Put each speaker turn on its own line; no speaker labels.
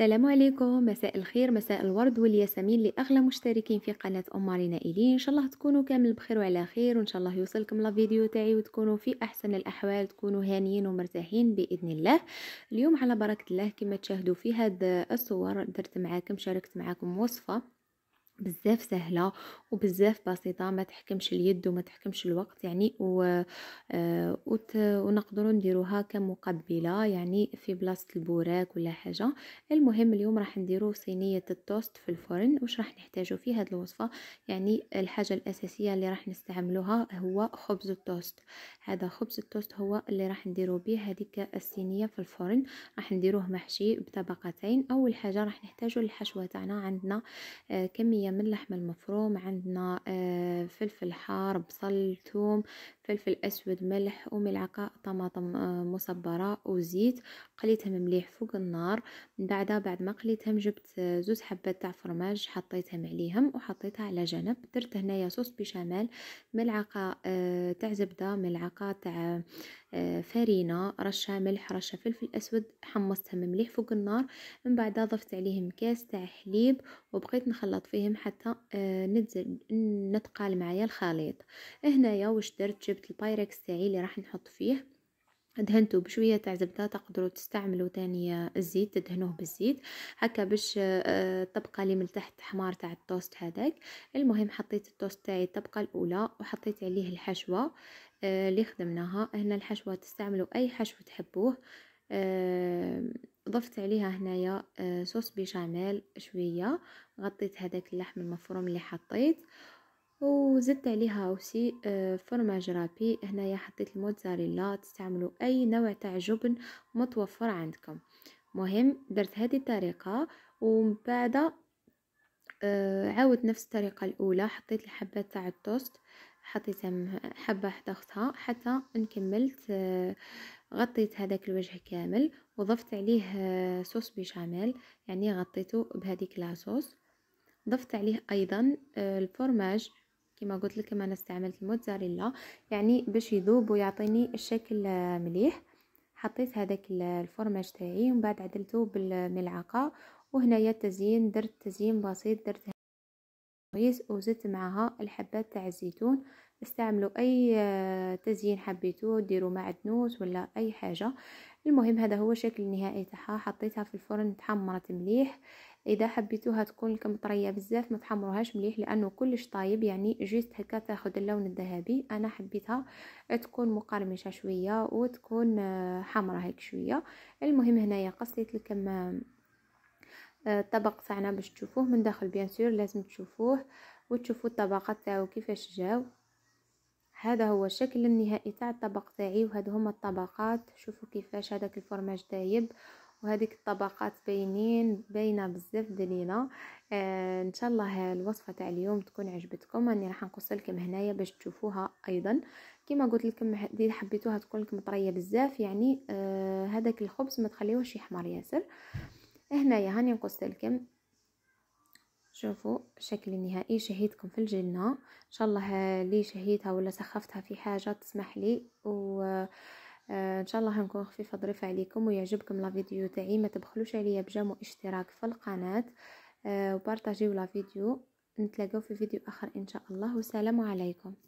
السلام عليكم مساء الخير مساء الورد والياسمين لاغلى مشتركين في قناه ام مارينا ايلي ان شاء الله تكونوا كامل بخير وعلى خير وان شاء الله يوصلكم لا فيديو تاعي وتكونوا في احسن الاحوال تكونوا هانيين ومرتاحين باذن الله اليوم على بركه الله كما تشاهدوا في هاد الصور درت معاكم شاركت معاكم وصفه بزاف سهله وبزاف بسيطه ما تحكمش اليد وما تحكمش الوقت يعني و آه، وت... ونقدروا نديروها كمقبله يعني في بلاصه البوراك ولا حاجه المهم اليوم راح نديرو صينيه التوست في الفرن وش راح نحتاجو في هذه الوصفه يعني الحاجه الاساسيه اللي راح نستعملوها هو خبز التوست هذا خبز التوست هو اللي راح نديرو به هذيك الصينيه في الفرن راح نديروه محشي بطبقتين اول حاجه راح نحتاجو الحشوه تاعنا عندنا آه، كميه من اللحم المفروم عندنا آه، فلفل حار بصل ثوم فلفل اسود ملح وملعقة طماطم آه، مصبرة وزيت قليتهم مليح فوق النار من بعدها بعد ما قليتهم جبت آه، زوز حبات تاع فرماج حطيتهم عليهم وحطيتها على جنب درت هنايا صوص بيشاميل ملعقة تاع زبدة ملعقة تاع آه، فرينة رشة ملح رشة فلفل أسود حمصتهم مليح فوق النار من بعد ضفت عليهم كاس تاع حليب وبقيت نخلط فيهم حتى آه، نتزل نتقال معايا الخليط هنايا واش درت جبت البايركس تاعي اللي راح نحط فيه دهنته بشويه تاع زبده تقدروا تستعملوا ثاني الزيت تدهنوه بالزيت هكا باش آه، الطبقه اللي من تحت حمار تاع التوست هذاك المهم حطيت التوست تاعي الطبقه الاولى وحطيت عليه الحشوه آه، اللي خدمناها هنا الحشوة تستعملوا أي حشو تحبوه آه، ضفت عليها هنايا آه، صوص بيشاميل شوية غطيت هذاك اللحم المفروم اللي حطيت وزدت عليها اوسي فرماج رابي هنايا حطيت الموتزاريلا تستعملوا اي نوع تاع جبن متوفر عندكم مهم درت هذه الطريقه ومن بعد عاود نفس الطريقه الاولى حطيت الحبات تاع التوست حطيتها حبة حتى أختها حتى نكملت آه، غطيت هذاك الوجه كامل وضفت عليه آه، صوص بيشاميل يعني غطيته بهذيك لاصوص ضفت عليه أيضا آه، الفرماج كما قلت لكم أنا استعملت الموتزاريلا يعني باش يذوب ويعطيني الشكل مليح حطيت هذاك الفرماج تاعي ومن بعد عدلته بالملعقه وهنايا التزيين درت تزيين بسيط درت كويس وزدت معها الحبات تاع الزيتون استعملوا اي آه، تزيين حبيتوه ديروا معدنوس ولا اي حاجه المهم هذا هو الشكل النهائي تاعها حطيتها في الفرن تحمرت مليح اذا حبيتوها تكون لكم طريه بزاف ما تحمروهاش مليح لانه كلش طايب يعني جيست هكا تاخذ اللون الذهبي انا حبيتها تكون مقرمشه شويه وتكون آه، حمراء هيك شويه المهم هنايا قصيت لكم الطبق تاعنا باش تشوفوه من داخل بيان سور لازم تشوفوه وتشوفوا الطبقات تاعو كيفاش جاو هذا هو الشكل النهائي تاع الطبق تاعي وهذو هما الطبقات شوفوا كيفاش هذاك الفرماج دايب وهذيك الطبقات باينين باينه بزاف دنينه آه ان شاء الله الوصفه تاع اليوم تكون عجبتكم راني راح نقص لكم هنايا باش تشوفوها ايضا كما قلت لكم دي حبيتوها تكون لكم طريه بزاف يعني آه الخبز ما تخليوهش يحمر ياسر آه هنايا نقص لكم شوفوا الشكل النهائي شهيتكم في الجنة ان شاء الله لي شهيتها ولا سخفتها في حاجة تسمح لي و آه، ان شاء الله هنكون خفيفه ظريفه عليكم ويعجبكم لا فيديو تاعي ما تبخلوش عليا بجام واشتراك في القناه آه، وبارتاجيو لا فيديو نتلاقاو في فيديو اخر ان شاء الله والسلام عليكم